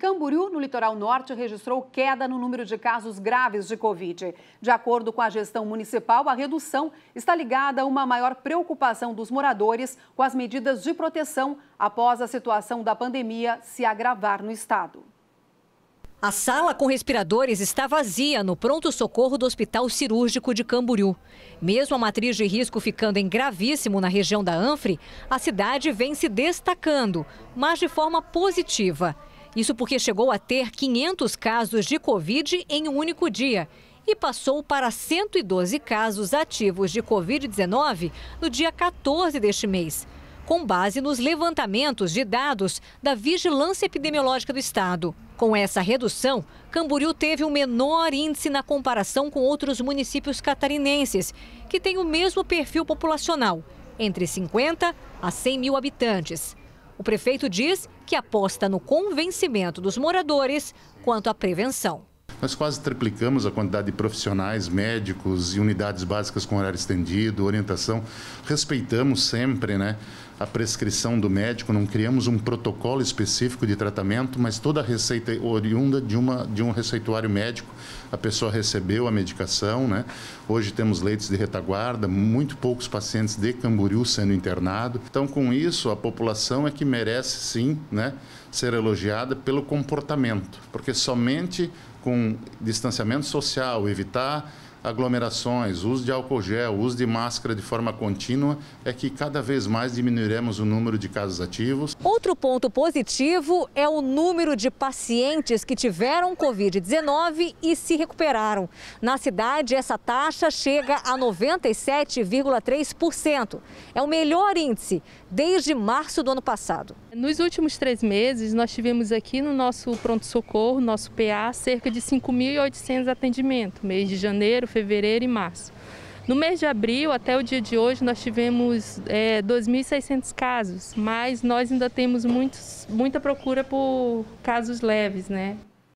Camboriú, no litoral norte, registrou queda no número de casos graves de Covid. De acordo com a gestão municipal, a redução está ligada a uma maior preocupação dos moradores com as medidas de proteção após a situação da pandemia se agravar no estado. A sala com respiradores está vazia no pronto-socorro do Hospital Cirúrgico de Camboriú. Mesmo a matriz de risco ficando em gravíssimo na região da Anfre, a cidade vem se destacando, mas de forma positiva. Isso porque chegou a ter 500 casos de Covid em um único dia e passou para 112 casos ativos de Covid-19 no dia 14 deste mês, com base nos levantamentos de dados da Vigilância Epidemiológica do Estado. Com essa redução, Camboriú teve o um menor índice na comparação com outros municípios catarinenses, que têm o mesmo perfil populacional, entre 50 a 100 mil habitantes. O prefeito diz que aposta no convencimento dos moradores quanto à prevenção. Nós quase triplicamos a quantidade de profissionais, médicos e unidades básicas com horário estendido, orientação. Respeitamos sempre né, a prescrição do médico, não criamos um protocolo específico de tratamento, mas toda a receita oriunda de, uma, de um receituário médico, a pessoa recebeu a medicação. Né? Hoje temos leitos de retaguarda, muito poucos pacientes de Camboriú sendo internados. Então, com isso, a população é que merece sim né, ser elogiada pelo comportamento, porque somente com distanciamento social, evitar aglomerações, uso de álcool gel, uso de máscara de forma contínua, é que cada vez mais diminuiremos o número de casos ativos. Outro ponto positivo é o número de pacientes que tiveram Covid-19 e se recuperaram. Na cidade, essa taxa chega a 97,3%. É o melhor índice desde março do ano passado. Nos últimos três meses, nós tivemos aqui no nosso pronto-socorro, nosso PA, cerca de 5.800 atendimentos. Mês de janeiro, fevereiro e março. No mês de abril, até o dia de hoje, nós tivemos é, 2.600 casos, mas nós ainda temos muitos, muita procura por casos leves, né?